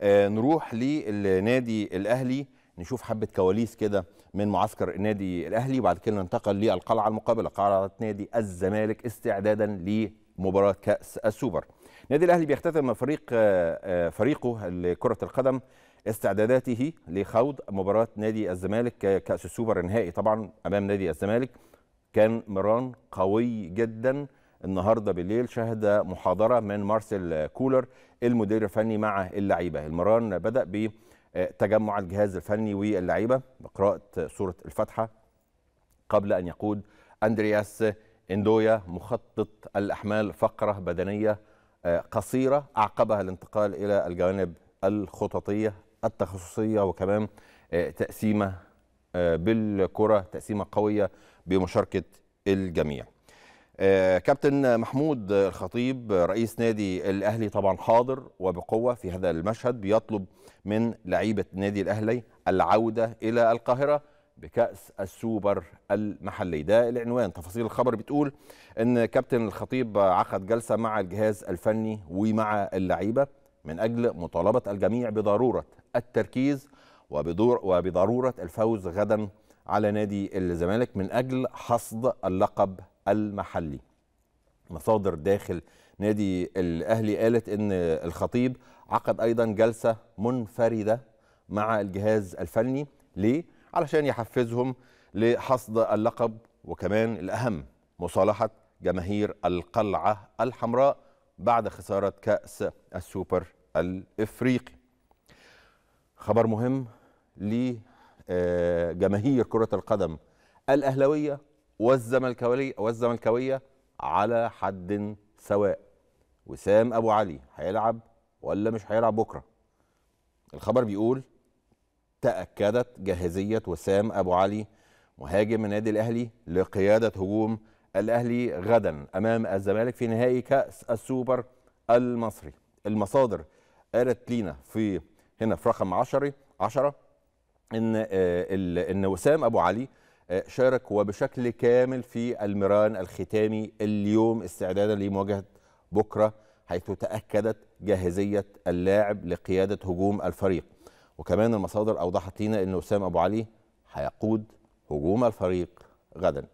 آه، نروح للنادي الاهلي نشوف حبه كواليس كده من معسكر النادي الاهلي وبعد كده ننتقل للقلعه المقابله قلعه نادي الزمالك استعدادا لمباراه كاس السوبر النادي الاهلي بيختتم فريق آه، آه، فريقه لكره القدم استعداداته لخوض مباراه نادي الزمالك كاس السوبر النهائي طبعا امام نادي الزمالك كان مران قوي جدا النهارده بالليل شهد محاضره من مارسيل كولر المدير الفني مع اللعيبه المران بدا بتجمع الجهاز الفني واللعيبه بقراءه سوره الفاتحه قبل ان يقود اندرياس اندويا مخطط الاحمال فقره بدنيه آه، قصيره اعقبها الانتقال الى الجوانب الخططيه التخصصيه وكمان آه، تقسيمه آه، بالكره تقسيمه قويه بمشاركه الجميع آه، كابتن محمود الخطيب رئيس نادي الاهلي طبعا حاضر وبقوه في هذا المشهد بيطلب من لعيبه نادي الاهلي العوده الى القاهره بكاس السوبر المحلي ده العنوان تفاصيل الخبر بتقول ان كابتن الخطيب عقد جلسه مع الجهاز الفني ومع اللعيبه من اجل مطالبه الجميع بضروره التركيز وبدور وبضروره الفوز غدا على نادي الزمالك من اجل حصد اللقب المحلي مصادر داخل نادي الاهلي قالت ان الخطيب عقد ايضا جلسه منفرده مع الجهاز الفني ليه علشان يحفزهم لحصد اللقب وكمان الاهم مصالحه جماهير القلعه الحمراء بعد خساره كاس السوبر الافريقي خبر مهم لجماهير كره القدم الاهلاويه والزملكاوية والزملكاوية على حد سواء وسام أبو علي هيلعب ولا مش هيلعب بكرة الخبر بيقول تأكدت جاهزية وسام أبو علي مهاجم النادي الأهلي لقيادة هجوم الأهلي غدا أمام الزمالك في نهائي كأس السوبر المصري المصادر قالت لينا في هنا في رقم 10 10 ان آه، ان وسام ابو علي شارك وبشكل كامل في المران الختامي اليوم استعدادا لمواجهه بكره حيث تاكدت جاهزيه اللاعب لقياده هجوم الفريق وكمان المصادر اوضحت لنا ان وسام ابو علي هيقود هجوم الفريق غدا